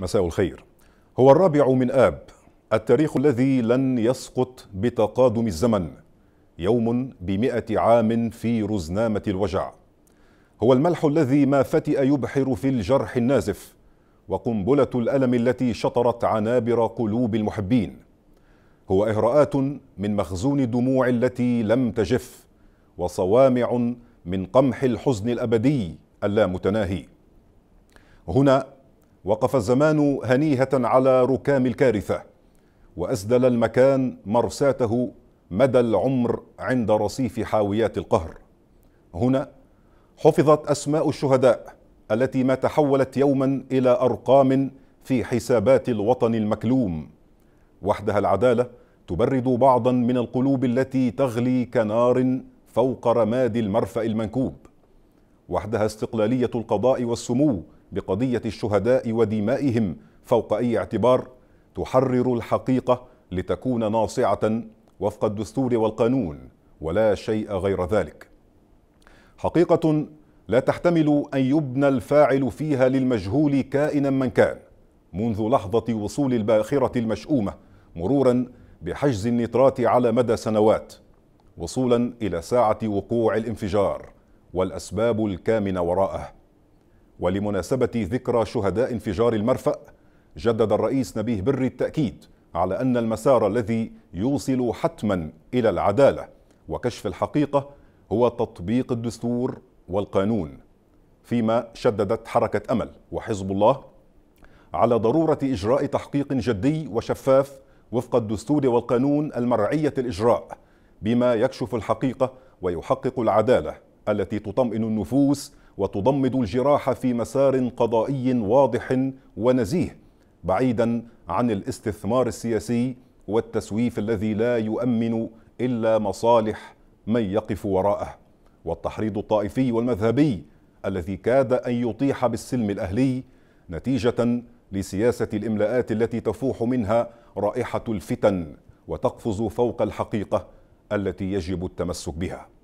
مساء الخير هو الرابع من آب التاريخ الذي لن يسقط بتقادم الزمن يوم بمئة عام في رزنامة الوجع هو الملح الذي ما فتئ يبحر في الجرح النازف وقنبلة الألم التي شطرت عنابر قلوب المحبين هو إهراءات من مخزون الدموع التي لم تجف وصوامع من قمح الحزن الأبدي اللامتناهي هنا وقف الزمان هنيهة على ركام الكارثة وأسدل المكان مرساته مدى العمر عند رصيف حاويات القهر هنا حفظت أسماء الشهداء التي ما تحولت يوما إلى أرقام في حسابات الوطن المكلوم وحدها العدالة تبرد بعضا من القلوب التي تغلي كنار فوق رماد المرفأ المنكوب وحدها استقلالية القضاء والسمو بقضية الشهداء ودمائهم فوق أي اعتبار تحرر الحقيقة لتكون ناصعة وفق الدستور والقانون ولا شيء غير ذلك حقيقة لا تحتمل أن يبنى الفاعل فيها للمجهول كائنا من كان منذ لحظة وصول الباخرة المشؤومة مرورا بحجز النترات على مدى سنوات وصولا إلى ساعة وقوع الانفجار والأسباب الكامنة وراءه ولمناسبة ذكرى شهداء انفجار المرفأ جدد الرئيس نبيه بري التأكيد على أن المسار الذي يوصل حتما إلى العدالة وكشف الحقيقة هو تطبيق الدستور والقانون فيما شددت حركة أمل وحزب الله على ضرورة إجراء تحقيق جدي وشفاف وفق الدستور والقانون المرعية الإجراء بما يكشف الحقيقة ويحقق العدالة التي تطمئن النفوس وتضمد الجراح في مسار قضائي واضح ونزيه بعيدا عن الاستثمار السياسي والتسويف الذي لا يؤمن الا مصالح من يقف وراءه والتحريض الطائفي والمذهبي الذي كاد ان يطيح بالسلم الاهلي نتيجه لسياسه الاملاءات التي تفوح منها رائحه الفتن وتقفز فوق الحقيقه التي يجب التمسك بها